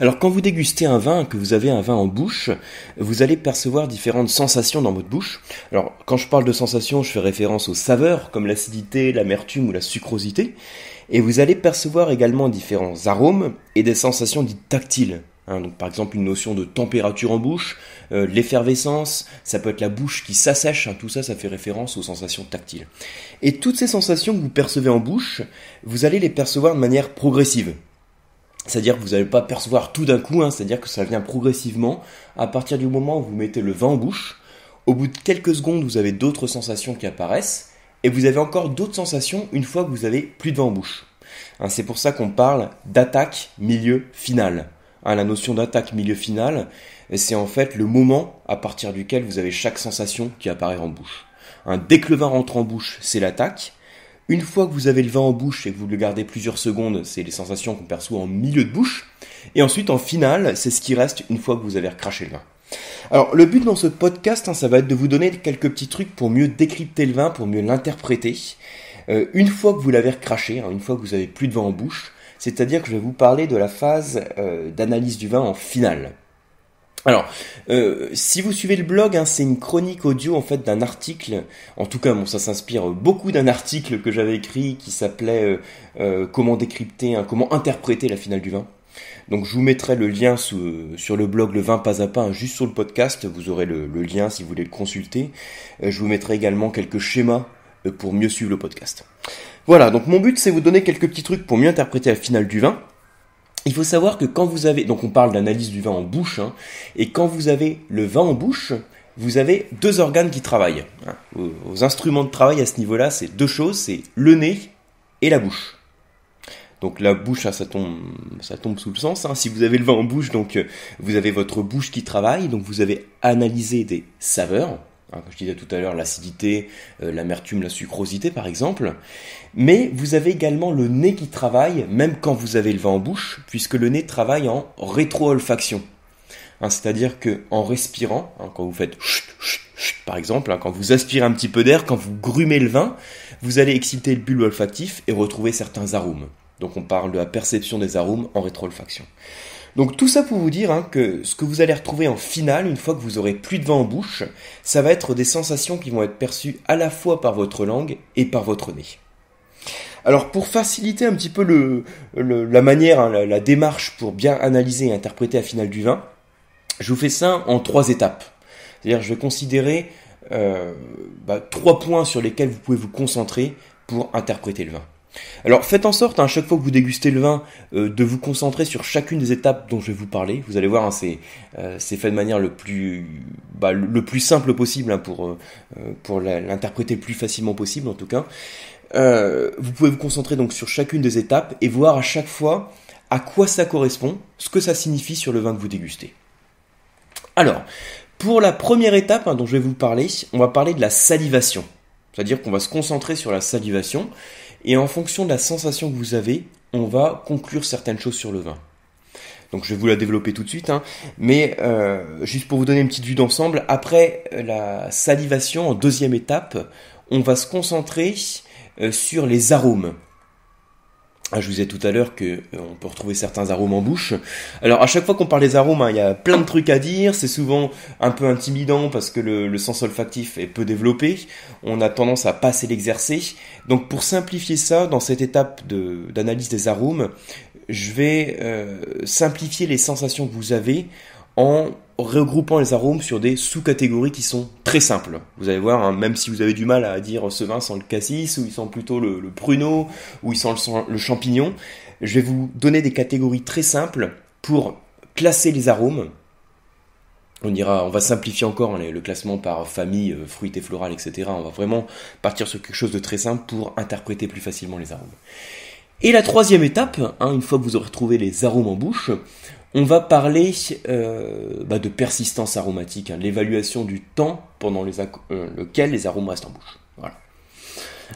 Alors quand vous dégustez un vin, que vous avez un vin en bouche, vous allez percevoir différentes sensations dans votre bouche. Alors quand je parle de sensations, je fais référence aux saveurs comme l'acidité, l'amertume ou la sucrosité. Et vous allez percevoir également différents arômes et des sensations dites tactiles, hein. donc par exemple une notion de température en bouche, euh, l'effervescence, ça peut être la bouche qui s'assèche, hein. tout ça ça fait référence aux sensations tactiles. Et toutes ces sensations que vous percevez en bouche, vous allez les percevoir de manière progressive. C'est-à-dire que vous n'allez pas percevoir tout d'un coup, hein, c'est-à-dire que ça vient progressivement. À partir du moment où vous mettez le vin en bouche, au bout de quelques secondes, vous avez d'autres sensations qui apparaissent, et vous avez encore d'autres sensations une fois que vous avez plus de vin en bouche. Hein, c'est pour ça qu'on parle d'attaque milieu final. Hein, la notion d'attaque milieu final, c'est en fait le moment à partir duquel vous avez chaque sensation qui apparaît en bouche. dès que le vin rentre en bouche, c'est l'attaque. Une fois que vous avez le vin en bouche et que vous le gardez plusieurs secondes, c'est les sensations qu'on perçoit en milieu de bouche. Et ensuite, en finale, c'est ce qui reste une fois que vous avez recraché le vin. Alors, le but dans ce podcast, hein, ça va être de vous donner quelques petits trucs pour mieux décrypter le vin, pour mieux l'interpréter. Euh, une fois que vous l'avez recraché, hein, une fois que vous avez plus de vin en bouche, c'est-à-dire que je vais vous parler de la phase euh, d'analyse du vin en finale. Alors, euh, si vous suivez le blog, hein, c'est une chronique audio en fait d'un article. En tout cas, bon, ça s'inspire beaucoup d'un article que j'avais écrit qui s'appelait euh, euh, Comment décrypter, comment interpréter la finale du vin. Donc, je vous mettrai le lien sur le blog Le Vin Pas à Pas, hein, juste sur le podcast. Vous aurez le, le lien si vous voulez le consulter. je vous mettrai également quelques schémas pour mieux suivre le podcast. Voilà. Donc, mon but, c'est vous donner quelques petits trucs pour mieux interpréter la finale du vin. Il faut savoir que quand vous avez, donc on parle d'analyse du vin en bouche, hein, et quand vous avez le vin en bouche, vous avez deux organes qui travaillent. Aux, hein. instruments de travail à ce niveau-là, c'est deux choses, c'est le nez et la bouche. Donc la bouche, ça tombe, ça tombe sous le sens. Hein. Si vous avez le vin en bouche, donc euh, vous avez votre bouche qui travaille, donc vous avez analysé des saveurs, comme je disais tout à l'heure, l'acidité, euh, l'amertume, la sucrosité par exemple. Mais vous avez également le nez qui travaille, même quand vous avez le vin en bouche, puisque le nez travaille en rétroolfaction. Hein, c'est-à-dire qu'en respirant, hein, quand vous faites chut, chut, chut, par exemple, hein, quand vous aspirez un petit peu d'air, quand vous grumez le vin, vous allez exciter le bulbe olfactif et retrouver certains arômes. Donc on parle de la perception des arômes en rétroolfaction. Donc tout ça pour vous dire hein, que ce que vous allez retrouver en finale, une fois que vous aurez plus de vin en bouche, ça va être des sensations qui vont être perçues à la fois par votre langue et par votre nez. Alors pour faciliter un petit peu le, la manière, hein, la, démarche pour bien analyser et interpréter la finale du vin, je vous fais ça en trois étapes. C'est-à-dire je vais considérer euh, bah, trois points sur lesquels vous pouvez vous concentrer pour interpréter le vin. Alors faites en sorte à hein, chaque fois que vous dégustez le vin euh, de vous concentrer sur chacune des étapes dont je vais vous parler. Vous allez voir, hein, euh, c'est fait de manière le plus, bah, simple possible hein, pour, euh, pour l'interpréter le plus facilement possible en tout cas. vous pouvez vous concentrer donc sur chacune des étapes et voir à chaque fois à quoi ça correspond, ce que ça signifie sur le vin que vous dégustez. Alors, pour la première étape dont je vais vous parler, on va parler de la salivation. C'est-à-dire qu'on va se concentrer sur la salivation. Et en fonction de la sensation que vous avez, on va conclure certaines choses sur le vin. Donc je vais vous la développer tout de suite, hein. mais euh, juste pour vous donner une petite vue d'ensemble, après euh, la salivation en deuxième étape, on va se concentrer euh, sur les arômes. Ah, je vous ai tout à l'heure qu'on euh, peut retrouver certains arômes en bouche. Alors à chaque fois qu'on parle des arômes, hein, il y a plein de trucs à dire. C'est souvent un peu intimidant parce que le, sens olfactif est peu développé. On a tendance à passer l'exercer. Donc pour simplifier ça, dans cette étape d'analyse des arômes, je vais euh, simplifier les sensations que vous avez en regroupant les arômes sur des sous-catégories qui sont très simples. Vous allez voir, hein, même si vous avez du mal à dire ce vin sent le cassis, ou il sent plutôt le, pruneau, ou il sent le, champignon, je vais vous donner des catégories très simples pour classer les arômes on dira, on va simplifier encore hein, le classement par famille, euh, fruit et floral, etc. On va vraiment partir sur quelque chose de très simple pour interpréter plus facilement les arômes. Et la troisième étape, hein, une fois que vous aurez trouvé les arômes en bouche, on va parler euh, bah, de persistance aromatique, hein, l'évaluation du temps pendant euh, lequel les arômes restent en bouche.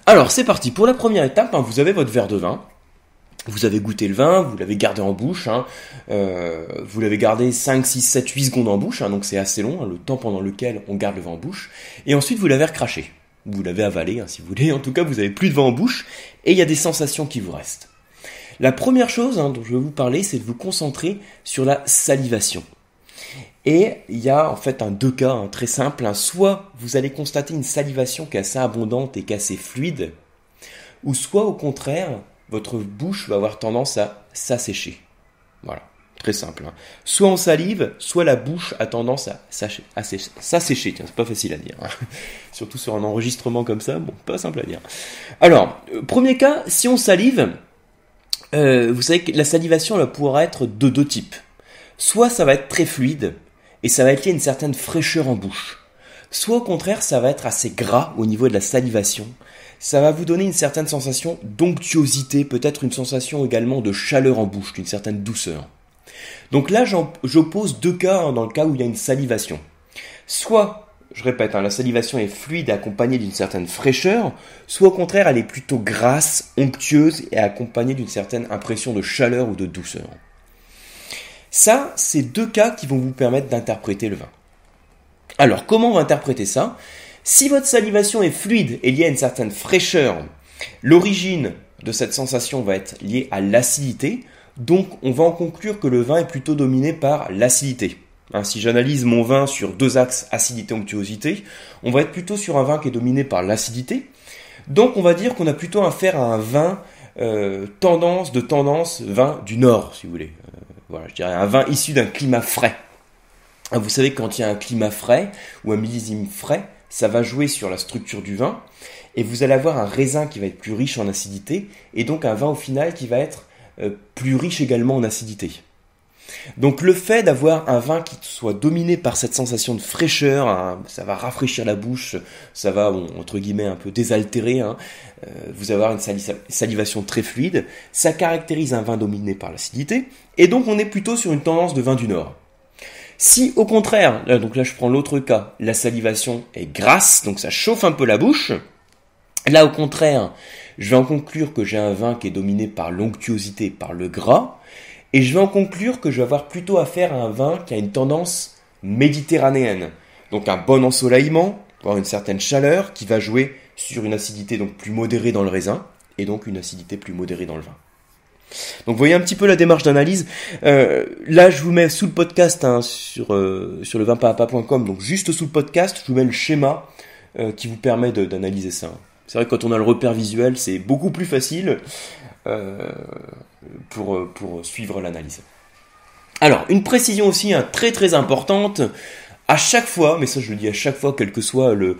Alors c'est parti, pour la première étape, hein, vous avez votre verre de vin, vous avez goûté le vin, vous l'avez gardé en bouche, hein. euh, vous l'avez gardé 5, 6, 7, 8 secondes en bouche, donc c'est assez long, le temps pendant lequel on garde le vin en bouche, et ensuite vous l'avez recraché, vous l'avez avalé si vous voulez, en tout cas vous avez plus de vin en bouche, et il y a des sensations qui vous restent. La première chose hein, dont je vais vous parler, c'est de vous concentrer sur la salivation. Et il y a en fait un deux cas hein, très simple. Hein. Soit vous allez constater une salivation qui est assez abondante et qui est assez fluide, ou soit au contraire, votre bouche va avoir tendance à s'assécher. Voilà, très simple. Soit on salive, soit la bouche a tendance à s'assécher. Tiens, c'est pas facile à dire. Surtout sur un enregistrement comme ça, bon, pas simple à dire. Alors, euh, premier cas, si on salive, euh, vous savez que la salivation, elle pourra être de deux types. Soit ça va être très fluide, et ça va être à une certaine fraîcheur en bouche. Soit au contraire, ça va être assez gras au niveau de la salivation. Ça va vous donner une certaine sensation d'onctuosité, peut-être une sensation également de chaleur en bouche, d'une certaine douceur. Donc là, j'oppose deux cas hein, dans le cas où il y a une salivation. Soit je répète, hein, la salivation est fluide accompagnée d'une certaine fraîcheur, soit au contraire elle est plutôt grasse, onctueuse et accompagnée d'une certaine impression de chaleur ou de douceur. Ça, c'est deux cas qui vont vous permettre d'interpréter le vin. Alors comment on va interpréter ça Si votre salivation est fluide et liée à une certaine fraîcheur, l'origine de cette sensation va être liée à l'acidité, donc on va en conclure que le vin est plutôt dominé par l'acidité. Hein, si j'analyse mon vin sur deux axes acidité-onctuosité, on va être plutôt sur un vin qui est dominé par l'acidité. Donc on va dire qu'on a plutôt affaire à un vin euh, tendance de tendance vin du Nord, si vous voulez. Euh, voilà, je dirais un vin issu d'un climat frais. Ah, vous savez, quand il y a un climat frais ou un millésime frais, ça va jouer sur la structure du vin et vous allez avoir un raisin qui va être plus riche en acidité et donc un vin au final qui va être euh, plus riche également en acidité. Donc le fait d'avoir un vin qui soit dominé par cette sensation de fraîcheur, hein, ça va rafraîchir la bouche, ça va entre guillemets un peu désaltérer, hein, euh, vous avoir une salivation très fluide, ça caractérise un vin dominé par l'acidité, et donc on est plutôt sur une tendance de vin du Nord. Si au contraire, donc là je prends l'autre cas, la salivation est grasse, donc ça chauffe un peu la bouche, là au contraire, je vais en conclure que j'ai un vin qui est dominé par l'onctuosité, par le gras, et je vais en conclure que je vais avoir plutôt affaire à un vin qui a une tendance méditerranéenne. Donc un bon ensoleillement, voire une certaine chaleur qui va jouer sur une acidité donc plus modérée dans le raisin et donc une acidité plus modérée dans le vin. Donc vous voyez un petit peu la démarche d'analyse. Euh, là, je vous mets sous le podcast hein, sur, euh, sur le donc juste sous le podcast, je vous mets le schéma euh, qui vous permet d'analyser ça. C'est vrai que quand on a le repère visuel, c'est beaucoup plus facile. Euh, euh, pour, suivre l'analyse. Alors, une précision aussi hein, très très importante. À chaque fois, mais ça je le dis à chaque fois, quel que soit euh,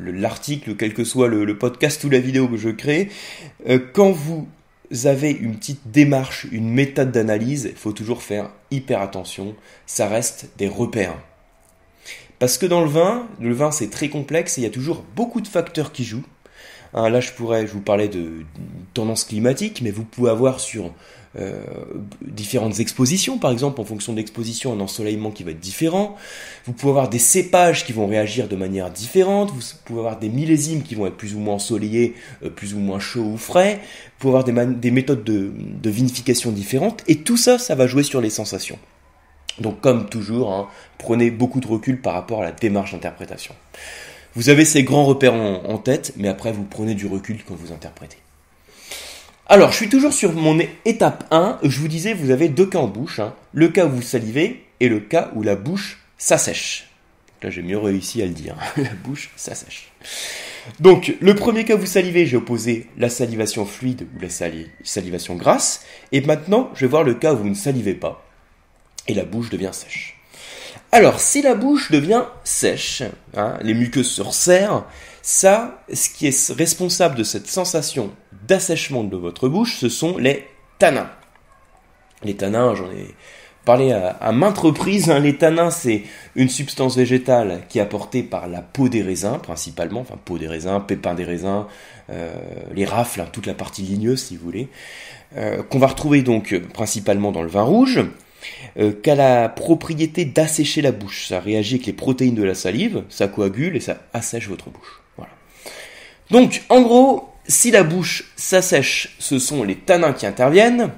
l'article, quel que soit le, podcast ou la vidéo que je crée, quand vous avez une petite démarche, une méthode d'analyse, il faut toujours faire hyper attention. Ça reste des repères. Parce que dans le vin, le vin c'est très complexe et il y a toujours beaucoup de facteurs qui jouent. Ah, là, je pourrais, je vous parler de tendance climatique, mais vous pouvez avoir sur euh, différentes expositions, par exemple, en fonction de l'exposition, un ensoleillement qui va être différent. Vous pouvez avoir des cépages qui vont réagir de manière différente. Vous pouvez avoir des millésimes qui vont être plus ou moins ensoleillés, euh, plus ou moins chauds ou frais. Vous pouvez avoir des, méthodes de, vinification différentes. Et tout ça, ça va jouer sur les sensations. Donc, comme toujours, hein, prenez beaucoup de recul par rapport à la démarche d'interprétation. Vous avez ces grands repères en, tête, mais après vous prenez du recul quand vous interprétez. Alors, je suis toujours sur mon étape 1. Je vous disais, vous avez deux cas en bouche. Hein. Le cas où vous salivez et le cas où la bouche s'assèche. Là, j'ai mieux réussi à le dire. Hein. la bouche s'assèche. Donc, le premier cas où vous salivez, j'ai opposé la salivation fluide ou la salivation grasse. Et maintenant, je vais voir le cas où vous ne salivez pas et la bouche devient sèche. Alors, si la bouche devient sèche, hein, les muqueuses se resserrent, ça, ce qui est responsable de cette sensation d'assèchement de votre bouche, ce sont les tanins. Les tanins, j'en ai parlé à, maintes reprises, hein. les tanins, c'est une substance végétale qui est apportée par la peau des raisins, principalement, enfin peau des raisins, pépins des raisins, euh, les rafles, hein, toute la partie ligneuse si vous voulez, euh, qu'on va retrouver donc euh, principalement dans le vin rouge, euh, qu'à la propriété d'assécher la bouche. Ça réagit avec les protéines de la salive, ça coagule et ça assèche votre bouche. Voilà. Donc, en gros, si la bouche s'assèche, ce sont les tanins qui interviennent.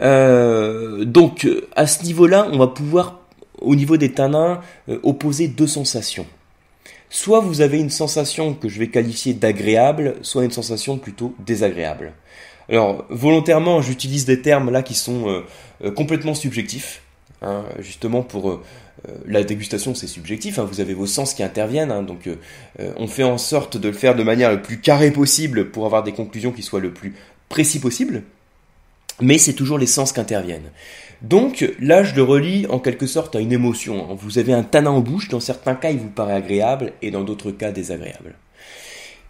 Euh, donc, à ce niveau-là, on va pouvoir, au niveau des tanins, euh, opposer deux sensations. Soit vous avez une sensation que je vais qualifier d'agréable, soit une sensation plutôt désagréable. Alors, volontairement, j'utilise des termes là qui sont euh, euh, complètement subjectifs, hein, justement pour... Euh, la dégustation, c'est subjectif, hein, vous avez vos sens qui interviennent, hein, donc on fait en sorte de le faire de manière le plus carrée possible pour avoir des conclusions qui soient le plus précis possible, mais c'est toujours les sens qui interviennent. Donc là, je le relie en quelque sorte à une émotion. Vous avez un tanin en bouche, dans certains cas, il vous paraît agréable et dans d'autres cas désagréable.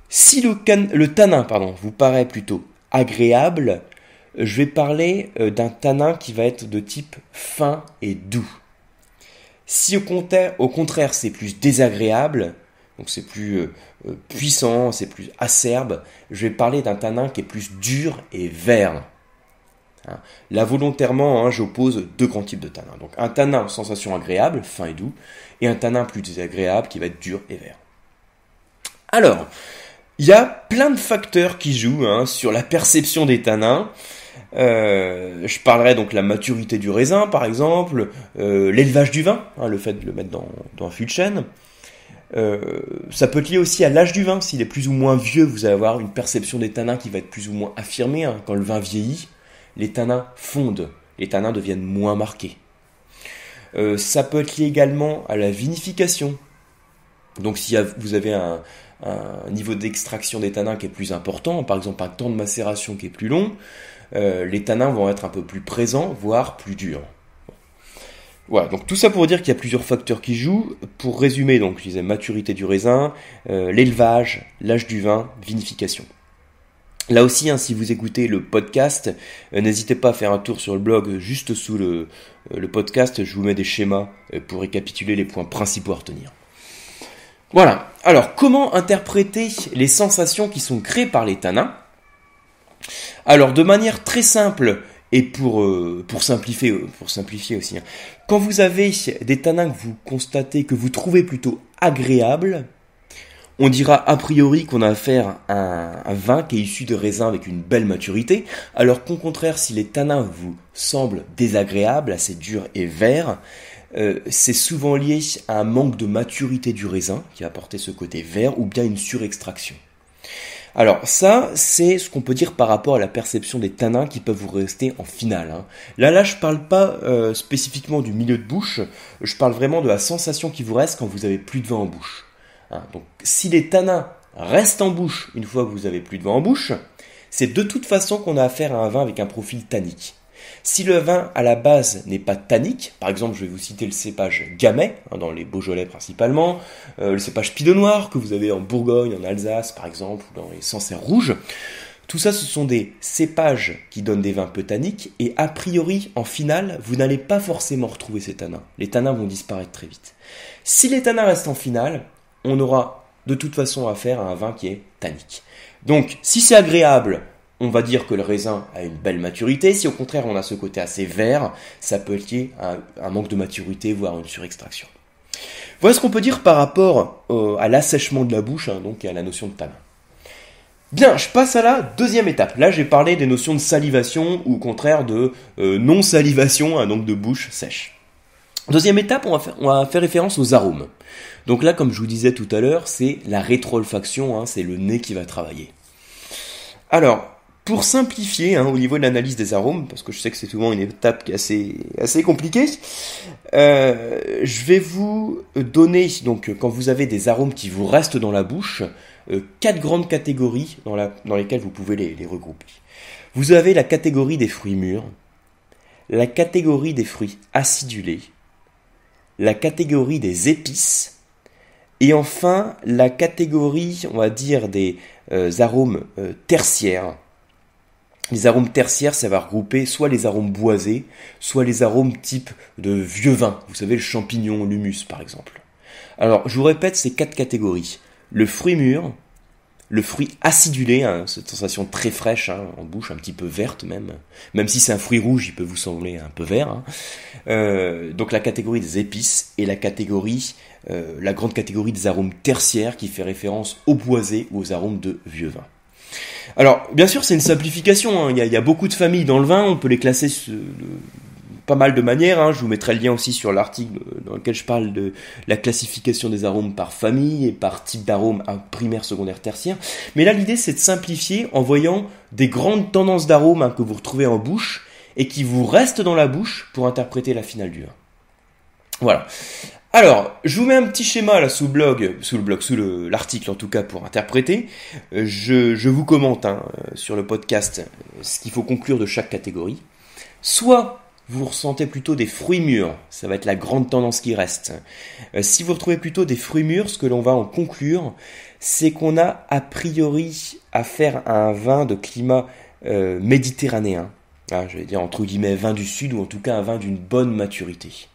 Si le, can le tanin pardon, vous paraît plutôt agréable, je vais parler euh, d'un tanin qui va être de type fin et doux. Si au contraire, c'est plus désagréable, donc c'est plus euh, euh, puissant, c'est plus acerbe, je vais parler d'un tanin qui est plus dur et vert. Hein. Là volontairement, hein, j'oppose deux grands types de tanins. Donc un tanin sensation agréable, fin et doux, et un tanin plus désagréable qui va être dur et vert. Alors, il y a plein de facteurs qui jouent hein, sur la perception des tanins. Euh, je parlerai donc la maturité du raisin, par exemple, euh, l'élevage du vin, hein, le fait de le mettre dans, un fût de chêne. Euh, ça peut être lié aussi à l'âge du vin. S'il est plus ou moins vieux, vous allez avoir une perception des tanins qui va être plus ou moins affirmée. Hein. Quand le vin vieillit, les tanins fondent, les tanins deviennent moins marqués. ça peut être lié également à la vinification. Donc si vous avez un, un niveau d'extraction des tanins qui est plus important, par exemple un temps de macération qui est plus long, euh, les tanins vont être un peu plus présents, voire plus durs. Voilà, donc tout ça pour dire qu'il y a plusieurs facteurs qui jouent. Pour résumer, donc, je disais maturité du raisin, euh, l'élevage, l'âge du vin, vinification. Là aussi, hein, si vous écoutez le podcast, euh, n'hésitez pas à faire un tour sur le blog juste sous le podcast. Je vous mets des schémas pour récapituler les points principaux à retenir. Voilà. Alors, comment interpréter les sensations qui sont créées par les tanins Alors, de manière très simple et pour, euh, simplifier, euh, pour simplifier aussi, hein. quand vous avez des tanins que vous constatez, que vous trouvez plutôt agréables, on dira a priori qu'on a affaire à un, un, vin qui est issu de raisins avec une belle maturité, alors qu'au contraire, si les tanins vous semblent désagréables, assez durs et verts, euh, c'est souvent lié à un manque de maturité du raisin qui a porter ce côté vert ou bien une surextraction. Alors ça, c'est ce qu'on peut dire par rapport à la perception des tanins qui peuvent vous rester en finale. Hein. Là, là, je parle pas euh, spécifiquement du milieu de bouche, je parle vraiment de la sensation qui vous reste quand vous avez plus de vin en bouche. Hein. donc si les tanins restent en bouche une fois que vous avez plus de vin en bouche, c'est de toute façon qu'on a affaire à un vin avec un profil tannique. Si le vin à la base n'est pas tannique, par exemple je vais vous citer le cépage Gamay, hein, dans les Beaujolais principalement, euh, le cépage Pinot Noir que vous avez en Bourgogne, en Alsace par exemple, ou dans les Sancerres Rouges, tout ça, ce sont des cépages qui donnent des vins peu tanniques, et a priori, en finale, vous n'allez pas forcément retrouver ces tanins. Les tanins vont disparaître très vite. Si les tanins restent en finale, on aura de toute façon affaire à un vin qui est tannique. Donc, si c'est agréable, on va dire que le raisin a une belle maturité, si au contraire on a ce côté assez vert, ça peut être lié à un manque de maturité, voire une surextraction. Voilà ce qu'on peut dire par rapport euh, à l'assèchement de la bouche, hein, donc à la notion de tamin. Bien, je passe à la deuxième étape. Là, j'ai parlé des notions de salivation ou au contraire de euh, non-salivation, hein, donc de bouche sèche. Deuxième étape, on va, faire, référence aux arômes. Donc là, comme je vous disais tout à l'heure, c'est la rétrolfaction, hein, c'est le nez qui va travailler. Alors, pour simplifier hein, au niveau de l'analyse des arômes, parce que je sais que c'est souvent une étape qui est assez, assez compliquée, euh, je vais vous donner, donc quand vous avez des arômes qui vous restent dans la bouche, euh, quatre grandes catégories dans, la, dans lesquelles vous pouvez les, regrouper. Vous avez la catégorie des fruits mûrs, la catégorie des fruits acidulés, la catégorie des épices, et enfin la catégorie, on va dire, des euh, arômes tertiaires, les arômes tertiaires, ça va regrouper soit les arômes boisés, soit les arômes type de vieux vin, vous savez, le champignon, l'humus par exemple. Alors, je vous répète ces quatre catégories. Le fruit mûr, le fruit acidulé, hein, cette sensation très fraîche hein, en bouche, un petit peu verte même. Même si c'est un fruit rouge, il peut vous sembler un peu vert. Hein. Euh, donc la catégorie des épices et la catégorie, euh, la grande catégorie des arômes tertiaires qui fait référence aux boisés ou aux arômes de vieux vin. Alors, bien sûr, c'est une simplification. Hein. Il y, a beaucoup de familles dans le vin. On peut les classer de, pas mal de manières. Hein. Je vous mettrai le lien aussi sur l'article euh, dans lequel je parle de la classification des arômes par famille et par type d'arôme hein, primaire, secondaire, tertiaire. Mais là, l'idée, c'est de simplifier en voyant des grandes tendances d'arômes que vous retrouvez en bouche et qui vous restent dans la bouche pour interpréter la finale du vin. Voilà. Alors, je vous mets un petit schéma là sous le blog, sous le blog, sous l'article en tout cas pour interpréter. Euh, je, vous commente hein, euh, sur le podcast euh, ce qu'il faut conclure de chaque catégorie. Soit vous ressentez plutôt des fruits mûrs, ça va être la grande tendance qui reste. si vous retrouvez plutôt des fruits mûrs, ce que l'on va en conclure, c'est qu'on a a priori affaire à un vin de climat méditerranéen. Ah, je vais dire entre guillemets vin du sud ou en tout cas un vin d'une bonne maturité.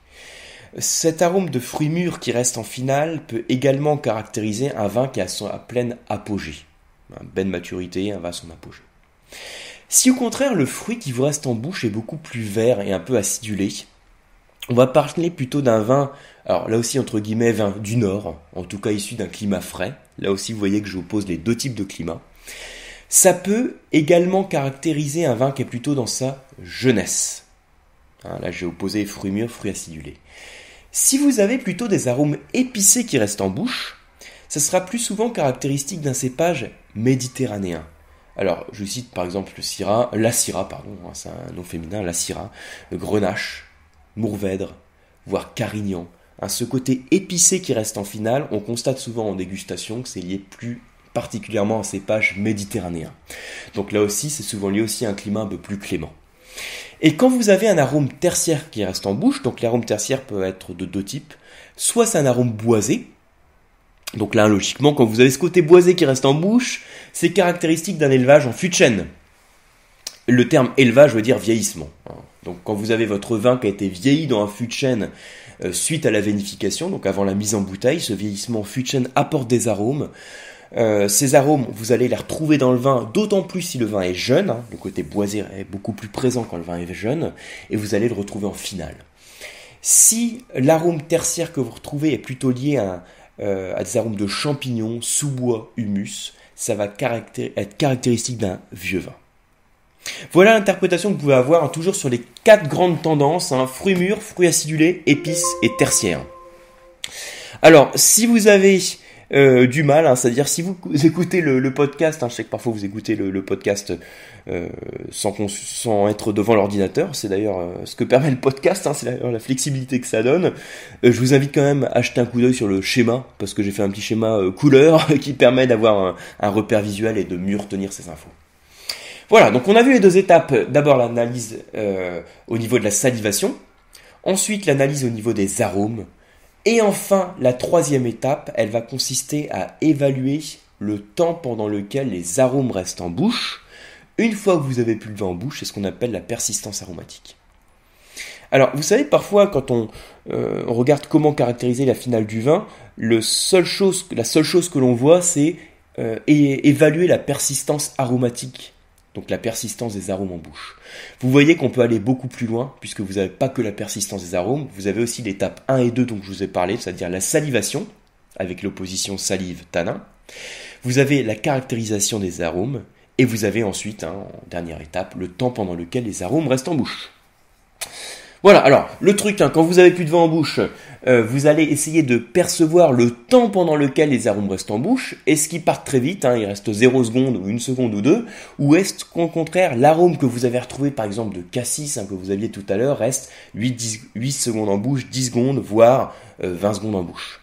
Cet arôme de fruit mûr qui reste en finale peut également caractériser un vin qui a son à pleine apogée. Une belle maturité, un vin à son apogée. Si au contraire le fruit qui vous reste en bouche est beaucoup plus vert et un peu acidulé, on va parler plutôt d'un vin, alors là aussi entre guillemets vin du nord, en tout cas issu d'un climat frais. Là aussi vous voyez que je vous pose les deux types de climats. Ça peut également caractériser un vin qui est plutôt dans sa jeunesse. Hein, là, j'ai opposé fruits mûrs, fruits acidulés. Si vous avez plutôt des arômes épicés qui restent en bouche, ce sera plus souvent caractéristique d'un cépage méditerranéen. Alors, je cite par exemple le syrah, la syrah, pardon, hein, c'est un nom féminin, la syrah, le grenache, mourvèdre, voire carignan. Hein, ce côté épicé qui reste en finale, on constate souvent en dégustation que c'est lié plus particulièrement à un cépage méditerranéen. Donc là aussi, c'est souvent lié aussi à un climat un peu plus clément. Et quand vous avez un arôme tertiaire qui reste en bouche, donc l'arôme tertiaire peut être de deux types, soit c'est un arôme boisé, donc là logiquement quand vous avez ce côté boisé qui reste en bouche, c'est caractéristique d'un élevage en fût de chêne. Le terme élevage veut dire vieillissement. Donc quand vous avez votre vin qui a été vieilli dans un fût de chêne euh, suite à la vénification, donc avant la mise en bouteille, ce vieillissement fût de chêne apporte des arômes. Euh, ces arômes, vous allez les retrouver dans le vin, d'autant plus si le vin est jeune. Hein. le côté boisé est beaucoup plus présent quand le vin est jeune, et vous allez le retrouver en finale. Si l'arôme tertiaire que vous retrouvez est plutôt lié à, euh, des arômes de champignons, sous-bois, humus, ça va être caractéristique d'un vieux vin. Voilà l'interprétation que vous pouvez avoir hein, toujours sur les quatre grandes tendances hein. fruits mûrs, fruits acidulés, épices et tertiaires. Alors, si vous avez euh, du mal. Hein. C'est-à-dire si vous écoutez le, podcast, hein, je sais que parfois vous écoutez le, podcast euh, sans, être devant l'ordinateur. C'est d'ailleurs euh, ce que permet le podcast. Hein, c'est d'ailleurs la flexibilité que ça donne. je vous invite quand même à jeter un coup d'œil sur le schéma parce que j'ai fait un petit schéma couleur qui permet d'avoir un, repère visuel et de mieux retenir ces infos. Voilà, donc on a vu les deux étapes. D'abord l'analyse au niveau de la salivation, ensuite l'analyse au niveau des arômes, et enfin, la troisième étape, elle va consister à évaluer le temps pendant lequel les arômes restent en bouche. Une fois que vous avez pu le vin en bouche, c'est ce qu'on appelle la persistance aromatique. Alors, vous savez, parfois, quand on, euh, regarde comment caractériser la finale du vin, la seule chose que l'on voit, c'est euh, évaluer la persistance aromatique donc la persistance des arômes en bouche. Vous voyez qu'on peut aller beaucoup plus loin, puisque vous n'avez pas que la persistance des arômes, vous avez aussi l'étape 1 et 2 dont je vous ai parlé, c'est-à-dire la salivation, avec l'opposition salive-tanin. Vous avez la caractérisation des arômes, et vous avez ensuite, hein, en dernière étape, le temps pendant lequel les arômes restent en bouche. Voilà, alors le truc, hein, quand vous avez plus de vin en bouche, euh, vous allez essayer de percevoir le temps pendant lequel les arômes restent en bouche. Est-ce qu'ils partent très vite, il reste 0 seconde ou 1 seconde ou 2, ou est-ce qu'au contraire l'arôme que vous avez retrouvé par exemple de cassis hein, que vous aviez tout à l'heure reste 8, secondes en bouche, 10 secondes, voire 20 euh, secondes en bouche.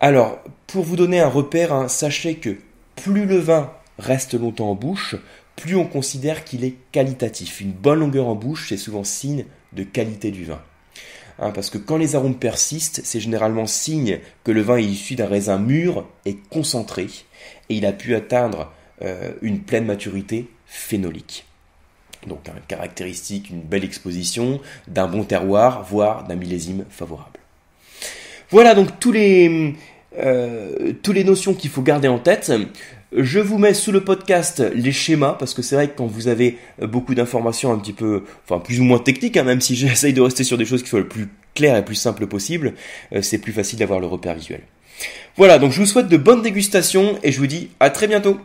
Alors, pour vous donner un repère, hein, sachez que plus le vin reste longtemps en bouche, plus on considère qu'il est qualitatif. Une bonne longueur en bouche, c'est souvent signe de qualité du vin. Hein, parce que quand les arômes persistent, c'est généralement signe que le vin est issu d'un raisin mûr et concentré, et il a pu atteindre euh, une pleine maturité phénolique. Donc un caractéristique, une belle exposition, d'un bon terroir, voire d'un millésime favorable. Voilà donc tous les, euh, toutes les notions qu'il faut garder en tête. Je vous mets sous le podcast les schémas, parce que c'est vrai que quand vous avez euh, beaucoup d'informations un petit peu, enfin plus ou moins techniques, hein, même si j'essaye de rester sur des choses qui soient le plus claires et plus simples possible, euh, c'est plus facile d'avoir le repère visuel. Voilà, donc je vous souhaite de bonnes dégustations et je vous dis à très bientôt